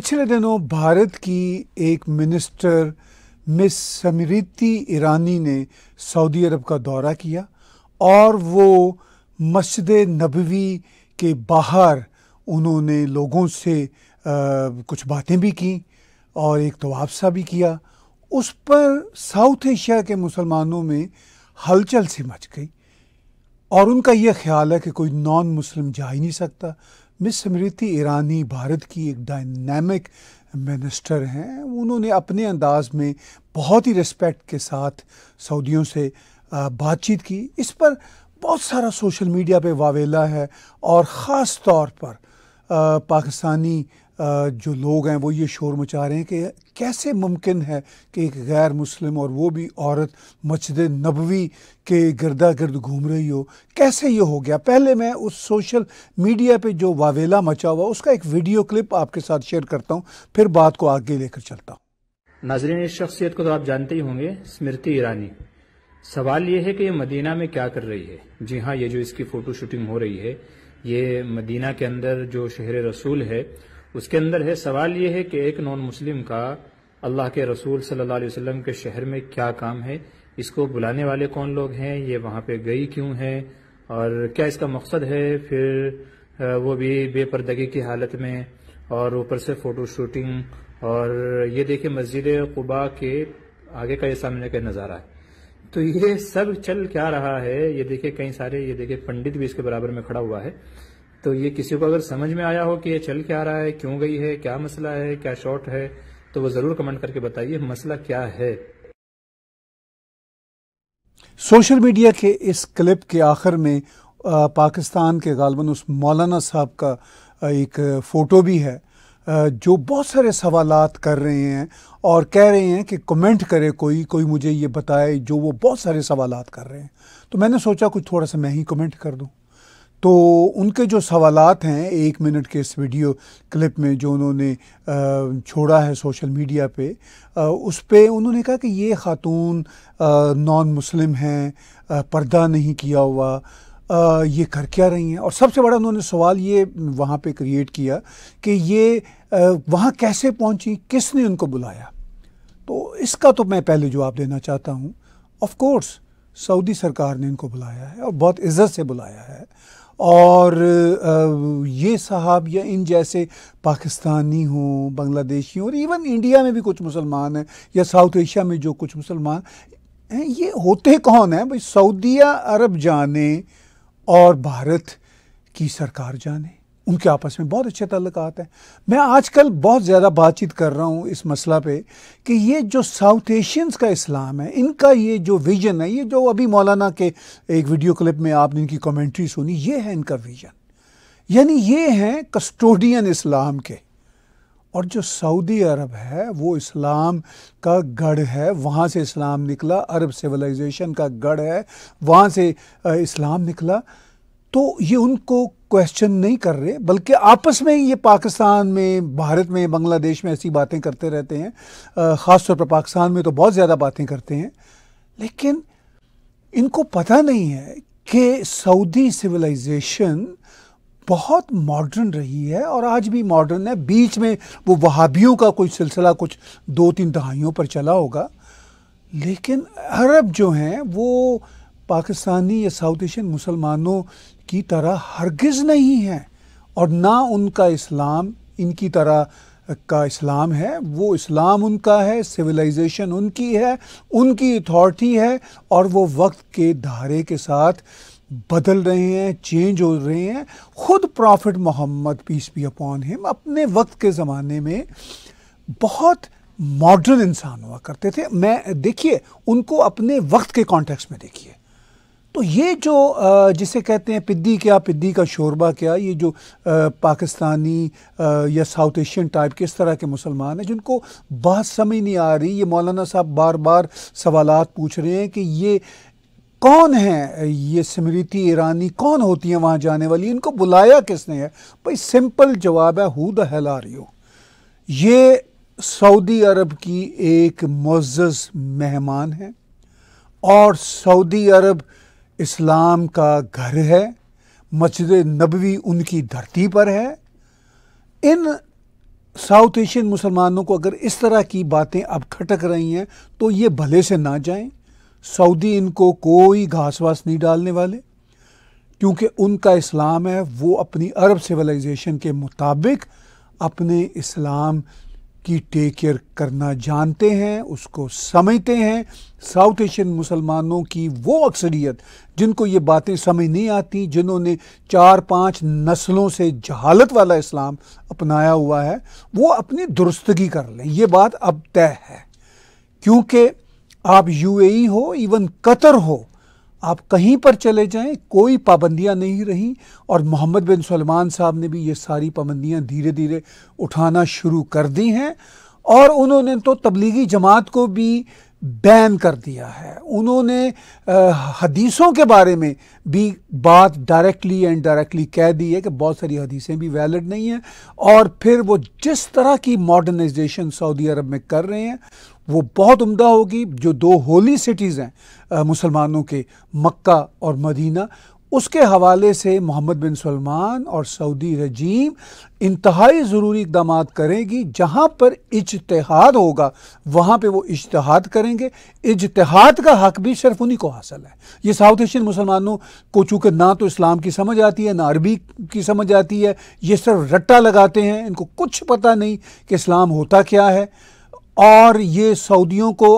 पिछले दिनों भारत की एक मिनिस्टर मिस समृति ईरानी ने सऊदी अरब का दौरा किया और वो मस्जिद नबवी के बाहर उन्होंने लोगों से आ, कुछ बातें भी की और एक तो भी किया उस पर साउथ एशिया के मुसलमानों में हलचल सी मच गई और उनका यह ख्याल है कि कोई नॉन मुस्लिम जा ही नहीं सकता मिस स्मृति ईरानी भारत की एक डायनेमिक मिनिस्टर हैं उन्होंने अपने अंदाज में बहुत ही रिस्पेक्ट के साथ सऊदियों से बातचीत की इस पर बहुत सारा सोशल मीडिया पे वावेला है और ख़ास तौर पर पाकिस्तानी जो लोग हैं वो ये शोर मचा रहे हैं कि कैसे मुमकिन है कि एक गैर मुस्लिम और वो भी औरत मस्जिद नबवी के गर्दा गर्द घूम रही हो कैसे ये हो गया पहले मैं उस सोशल मीडिया पे जो वावेला मचा हुआ उसका एक वीडियो क्लिप आपके साथ शेयर करता हूँ फिर बात को आगे लेकर चलता हूँ नाजरीन इस शख्सियत को तो आप जानते ही होंगे स्मृति ईरानी सवाल ये है कि ये मदीना में क्या कर रही है जी हाँ ये जो इसकी फोटो शूटिंग हो रही है ये मदीना के अंदर जो शहर रसूल है उसके अंदर है सवाल ये है कि एक नॉन मुस्लिम का अल्लाह के रसूल सल्लल्लाहु अलैहि वसल्लम के शहर में क्या काम है इसको बुलाने वाले कौन लोग हैं ये वहां पे गई क्यों है और क्या इसका मकसद है फिर वो भी बेपर्दगी की हालत में और ऊपर से फ़ोटो शूटिंग और ये देखिए मस्जिद कुबा के आगे का ये सामने का नज़ारा है तो ये सब चल क्या रहा है ये देखिए कई सारे ये देखिए पंडित भी इसके बराबर में खड़ा हुआ है तो ये किसी को अगर समझ में आया हो कि ये चल क्या रहा है क्यों गई है क्या मसला है क्या शॉर्ट है तो वो जरूर कमेंट करके बताइए मसला क्या है सोशल मीडिया के इस क्लिप के आखिर में पाकिस्तान के गालबन उस मौलाना साहब का एक फ़ोटो भी है जो बहुत सारे सवालात कर रहे हैं और कह रहे हैं कि कमेंट करे कोई कोई मुझे ये बताए जो वो बहुत सारे सवालात कर रहे हैं तो मैंने सोचा कुछ थोड़ा सा मैं ही कमेंट कर दूँ तो उनके जो सवालात हैं एक मिनट के इस वीडियो क्लिप में जो उन्होंने छोड़ा है सोशल मीडिया पे उस पर उन्होंने कहा कि ये खातून नॉन मुस्लिम हैं पर्दा नहीं किया हुआ ये कर क्या रही हैं और सबसे बड़ा उन्होंने सवाल ये वहाँ पे क्रिएट किया कि ये वहाँ कैसे पहुँची किसने उनको बुलाया तो इसका तो मैं पहले जवाब देना चाहता हूँ ऑफ़ कोर्स सऊदी सरकार ने इनको बुलाया है और बहुत इज़्ज़त से बुलाया है और ये साहब या इन जैसे पाकिस्तानी हों बांग्लादेशी हों और इवन इंडिया में भी कुछ मुसलमान हैं या साउथ एशिया में जो कुछ मुसलमान हैं ये होते कौन हैं भाई सऊदिया अरब जाने और भारत की सरकार जाने उनके आपस में बहुत अच्छे तल्लक हैं मैं आजकल बहुत ज़्यादा बातचीत कर रहा हूँ इस मसला पे कि ये जो साउथ एशियंस का इस्लाम है इनका ये जो विजन है ये जो अभी मौलाना के एक वीडियो क्लिप में आपने इनकी कमेंट्री सुनी ये है इनका विजन यानी ये हैं कस्टोडियन इस्लाम के और जो सऊदी अरब है वो इस्लाम का गढ़ है वहाँ से इस्लाम निकला अरब सिविलाइजेशन का गढ़ है वहाँ से इस्लाम निकला तो ये उनको क्वेश्चन नहीं कर रहे बल्कि आपस में ये पाकिस्तान में भारत में बांग्लादेश में ऐसी बातें करते रहते हैं ख़ासतौर पर पाकिस्तान में तो बहुत ज़्यादा बातें करते हैं लेकिन इनको पता नहीं है कि सऊदी सिविलाइजेशन बहुत मॉडर्न रही है और आज भी मॉडर्न है बीच में वो वहाबियों का कोई सिलसिला कुछ दो तीन दहाइयों पर चला होगा लेकिन अरब जो हैं वो पाकिस्तानी या साउथ एशियन मुसलमानों की तरह हरगिज़ नहीं है और ना उनका इस्लाम इनकी तरह का इस्लाम है वो इस्लाम उनका है सिविलाइजेशन उनकी है उनकी अथॉरिटी है और वो वक्त के धारे के साथ बदल रहे हैं चेंज हो रहे हैं ख़ुद prophet Muhammad peace be upon him अपने वक्त के ज़माने में बहुत मॉडर्न इंसान हुआ करते थे मैं देखिए उनको अपने वक्त के कॉन्टेक्स्ट में देखिए तो ये जो जिसे कहते हैं पिद्दी क्या पिद्दी का शोरबा क्या ये जो पाकिस्तानी या साउथ एशियन टाइप के इस तरह के मुसलमान हैं जिनको बात समझ नहीं आ रही ये मौलाना साहब बार बार सवाल पूछ रहे हैं कि ये कौन है ये स्मृति ईरानी कौन होती है वहाँ जाने वाली इनको बुलाया किसने है भाई सिंपल जवाब है हु द यू ये सऊदी अरब की एक मोज़ मेहमान है और सऊदी अरब इस्लाम का घर है मस्जिद नबवी उनकी धरती पर है इन साउथ एशियन मुसलमानों को अगर इस तरह की बातें अब खटक रही हैं तो ये भले से ना जाएं सऊदी इनको कोई घास वास नहीं डालने वाले क्योंकि उनका इस्लाम है वो अपनी अरब सिविलाइजेशन के मुताबिक अपने इस्लाम की टेक केयर करना जानते हैं उसको समझते हैं साउथ एशियन मुसलमानों की वो अक्सरियत जिनको ये बातें समझ नहीं आती जिन्होंने चार पांच नस्लों से जहालत वाला इस्लाम अपनाया हुआ है वो अपनी दुरुस्तगी कर लें ये बात अब तय है क्योंकि आप यूएई हो इवन कतर हो आप कहीं पर चले जाएं कोई पाबंदियां नहीं रहीं और मोहम्मद बिन सलमान साहब ने भी ये सारी पाबंदियां धीरे धीरे उठाना शुरू कर दी हैं और उन्होंने तो तबलीगी जमात को भी बैन कर दिया है उन्होंने हदीसों के बारे में भी बात डायरेक्टली एंड डायरेक्टली कह दी है कि बहुत सारी हदीसें भी वैलिड नहीं हैं और फिर वो जिस तरह की मॉडर्नाइजेशन सऊदी अरब में कर रहे हैं वो बहुत उम्दा होगी जो दो होली सिटीज़ हैं मुसलमानों के मक्का और मदीना उसके हवाले से मोहम्मद बिन सलमान और सऊदी रजीम इंतहाई ज़रूरी इकदाम करेंगी जहाँ पर इजतहाद होगा वहाँ पर वो इजतहाद करेंगे इजतहाद का हक भी सिर्फ उन्हीं को हासिल है ये साउथ एशियन मुसलमानों को चूँकि ना तो इस्लाम की समझ आती है ना अरबी की समझ आती है ये सिर्फ रट्टा लगाते हैं इनको कुछ पता नहीं कि इस्लाम होता क्या है और ये सऊदियों को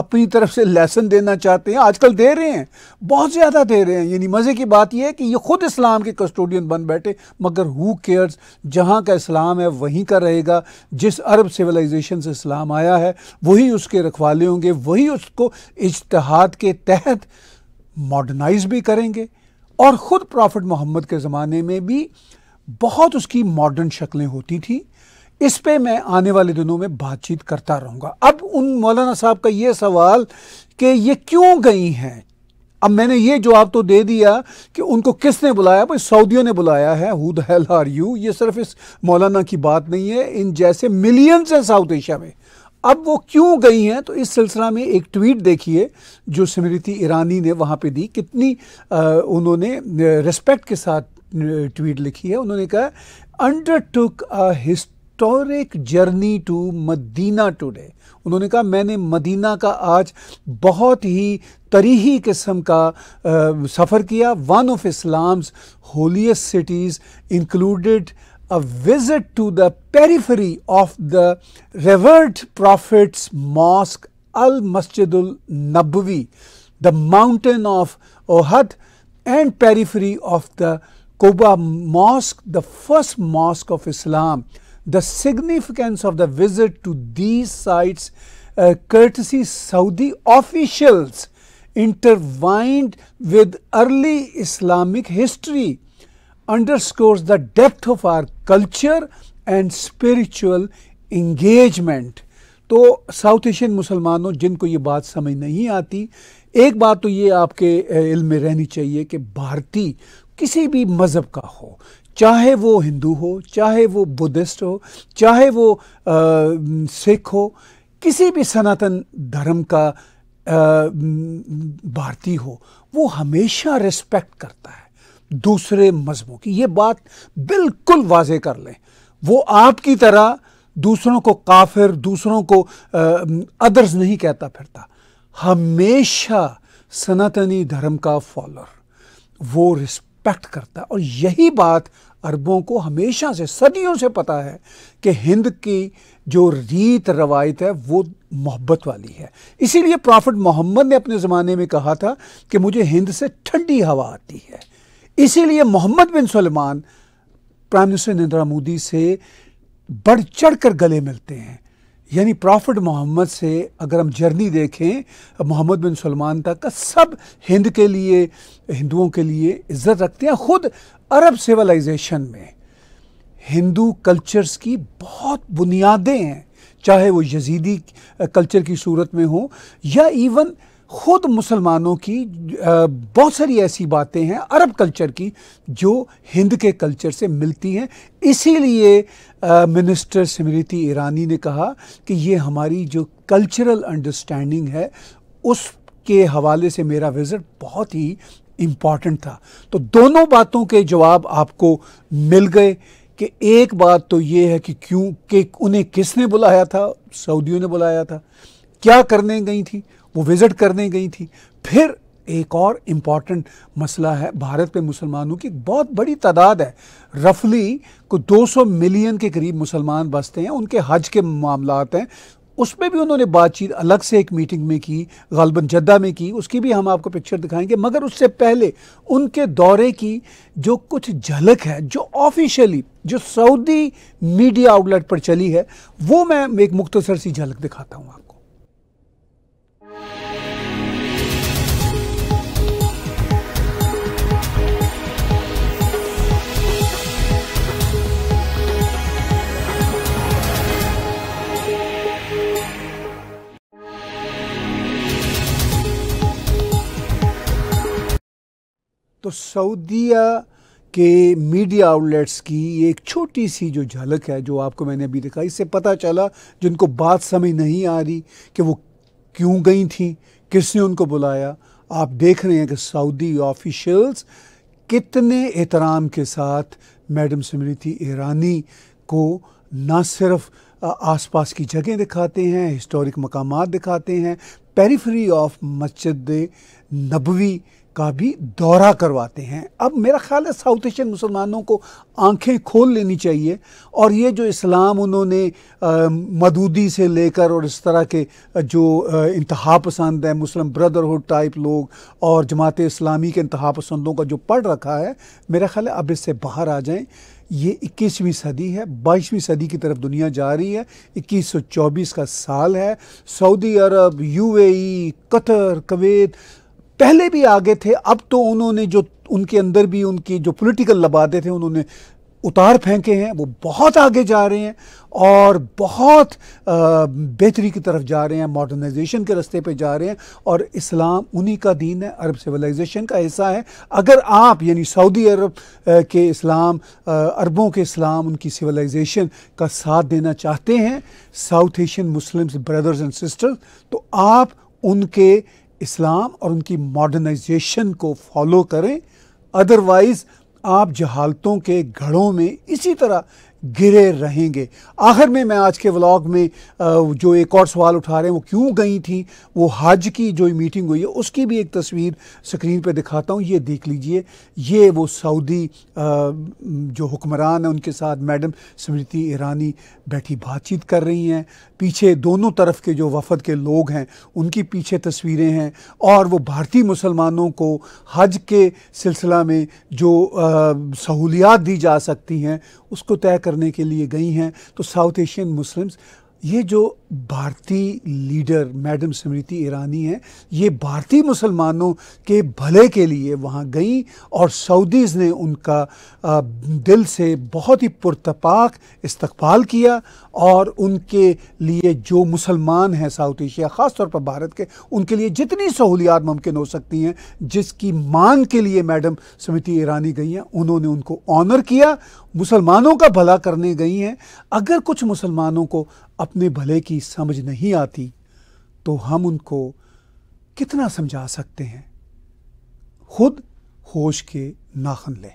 अपनी तरफ से लेसन देना चाहते हैं आजकल दे रहे हैं बहुत ज़्यादा दे रहे हैं यानी मज़े की बात यह है कि ये खुद इस्लाम के कस्टोडियन बन बैठे मगर हु केयर्स जहाँ का इस्लाम है वहीं का रहेगा जिस अरब सिविलाइजेशन से इस्लाम आया है वही उसके रखवाले होंगे वही उसको इजतहाद के तहत मॉडर्नाइज भी करेंगे और ख़ुद प्रॉफिट मोहम्मद के ज़माने में भी बहुत उसकी मॉडर्न शक्लें होती थी इस पे मैं आने वाले दिनों में बातचीत करता रहूँगा अब उन मौलाना साहब का ये सवाल कि ये क्यों गई हैं अब मैंने ये जवाब तो दे दिया कि उनको किसने बुलाया भाई सऊदियों ने बुलाया है who the hell are you ये सिर्फ इस मौलाना की बात नहीं है इन जैसे मिलियंस हैं साउथ एशिया में अब वो क्यों गई हैं तो इस सिलसिला में एक ट्वीट देखिए जो स्मृति ईरानी ने वहाँ पे दी कितनी आ, उन्होंने रिस्पेक्ट के साथ ट्वीट लिखी है उन्होंने कहा अंडर टुक अ हिस्ट historic journey to Medina today उन्होंने कहा मैंने मदीना का आज बहुत ही तरीही किस्म का सफ़र किया one of Islam's holiest cities included a visit to the periphery of the revered Prophet's mosque Al Masjidul Nabwi, the mountain of Ohad, and periphery of the Quba mosque, the first mosque of Islam. the significance of the visit to these sites uh, courtesy Saudi officials intertwined with early Islamic history underscores the depth of our culture and spiritual engagement. तो South Asian मुसलमानों जिनको ये बात समझ नहीं आती एक बात तो ये आपके इल्म में रहनी चाहिए कि भारतीय किसी भी मज़हब का हो चाहे वो हिंदू हो चाहे वो बुद्धिस्ट हो चाहे वो सिख हो किसी भी सनातन धर्म का भारतीय हो वो हमेशा रिस्पेक्ट करता है दूसरे मजहबों की ये बात बिल्कुल वाजे कर लें वो आपकी तरह दूसरों को काफिर दूसरों को अदर्स नहीं कहता फिरता हमेशा सनातनी धर्म का फॉलोअर वो रिस्पेक्ट इम्पैक्ट करता है और यही बात अरबों को हमेशा से सदियों से पता है कि हिंद की जो रीत रवायत है वो मोहब्बत वाली है इसीलिए प्रॉफिट मोहम्मद ने अपने ज़माने में कहा था कि मुझे हिंद से ठंडी हवा आती है इसीलिए Mohammed bin Salman prime minister Narendra Modi से बढ़ चढ़ कर गले मिलते हैं यानी प्रॉफिट मोहम्मद से अगर हम जर्नी देखें मोहम्मद बिन सलमान तक का सब हिंद के लिए हिंदुओं के लिए इज़्ज़त रखते हैं ख़ुद अरब सिविलाइजेशन में हिंदू कल्चर्स की बहुत बुनियादें हैं चाहे वो यजीदी कल्चर की सूरत में हो या इवन ख़ुद मुसलमानों की बहुत सारी ऐसी बातें हैं अरब कल्चर की जो हिंद के कल्चर से मिलती हैं इसीलिए मिनिस्टर स्मृति ईरानी ने कहा कि ये हमारी जो कल्चरल अंडरस्टैंडिंग है उसके हवाले से मेरा विज़िट बहुत ही इम्पॉर्टेंट था तो दोनों बातों के जवाब आपको मिल गए कि एक बात तो ये है कि क्यों कि उन्हें किसने बुलाया था सऊदियों ने बुलाया था क्या करने गई थी वो विज़िट करने गई थी फिर एक और इम्पॉर्टेंट मसला है भारत में मुसलमानों की बहुत बड़ी तादाद है रफली को 200 मिलियन के करीब मुसलमान बसते हैं उनके हज के मामला हैं उसमें भी उन्होंने बातचीत अलग से एक मीटिंग में की गलबन जद्दा में की उसकी भी हम आपको पिक्चर दिखाएंगे मगर उससे पहले उनके दौरे की जो कुछ झलक है जो ऑफिशियली जो सऊदी मीडिया आउटलेट पर चली है वो मैं एक मुख्तसर सी झलक दिखाता हूँ आपको तो सऊदिया के मीडिया आउटलेट्स की ये एक छोटी सी जो झलक है जो आपको मैंने अभी दिखाई इससे पता चला जिनको बात समझ नहीं आ रही कि वो क्यों गई थी किसने उनको बुलाया आप देख रहे हैं कि सऊदी ऑफिशल्स कितने एहतराम के साथ मैडम स्मृति ईरानी को न सिर्फ आसपास की जगह दिखाते हैं हिस्टोरिक मकाम दिखाते हैं पेरीफ्री ऑफ मस्जिद नबवी का भी दौरा करवाते हैं अब मेरा ख्याल है साउथ एशियन मुसलमानों को आंखें खोल लेनी चाहिए और ये जो इस्लाम उन्होंने मदूदी से लेकर और इस तरह के जो इंतहा पसंद है मुस्लिम ब्रदरहुड टाइप लोग और जमात इस्लामी के इंतहा पसंदों का जो पढ़ रखा है मेरा ख्याल है अब इससे बाहर आ जाएं ये 21वीं सदी है 22वीं सदी की तरफ दुनिया जा रही है 2124 का साल है Saudi Arab UAE Qatar Kuwait पहले भी आगे थे अब तो उन्होंने जो उनके अंदर भी उनकी जो पॉलिटिकल लबादे थे उन्होंने उतार फेंके हैं वो बहुत आगे जा रहे हैं और बहुत बेहतरी की तरफ जा रहे हैं मॉडर्नाइजेशन के रास्ते पे जा रहे हैं और इस्लाम उन्हीं का दीन है अरब सिविलाइजेशन का हिस्सा है अगर आप यानी सऊदी अरब के इस्लाम अरबों के इस्लाम उनकी सिविलाइजेशन का साथ देना चाहते हैं South Asian Muslims brothers and sisters तो आप उनके इस्लाम और उनकी मॉडर्नाइजेशन को फॉलो करें अदरवाइज़ आप जहालतों के घड़ों में इसी तरह गिरे रहेंगे आखिर में मैं आज के व्लॉग में जो एक और सवाल उठा रहे हैं वो क्यों गई थी वो हज की जो मीटिंग हुई है उसकी भी एक तस्वीर स्क्रीन पे दिखाता हूँ ये देख लीजिए ये वो सऊदी जो हुक्मरान है उनके साथ मैडम स्मृति ईरानी बैठी बातचीत कर रही हैं पीछे दोनों तरफ के जो वफद के लोग हैं उनकी पीछे तस्वीरें हैं और वो भारतीय मुसलमानों को हज के सिलसिला में जो सहूलियात दी जा सकती हैं उसको तय करने के लिए गई हैं तो साउथ एशियन मुस्लिम्स ये जो भारतीय लीडर मैडम स्मृति ईरानी हैं ये भारतीय मुसलमानों के भले के लिए वहाँ गईं और सऊदीज़ ने उनका दिल से बहुत ही पुरतपाक इस्तकबाल किया और उनके लिए जो मुसलमान हैं साउथ एशिया ख़ास तौर पर भारत के उनके लिए जितनी सहूलियात मुमकिन हो सकती हैं जिसकी मांग के लिए मैडम स्मृति ईरानी गई हैं उन्होंने उनको ऑनर किया मुसलमानों का भला करने गई हैं अगर कुछ मुसलमानों को अपने भले की समझ नहीं आती तो हम उनको कितना समझा सकते हैं खुद होश के नाखन लें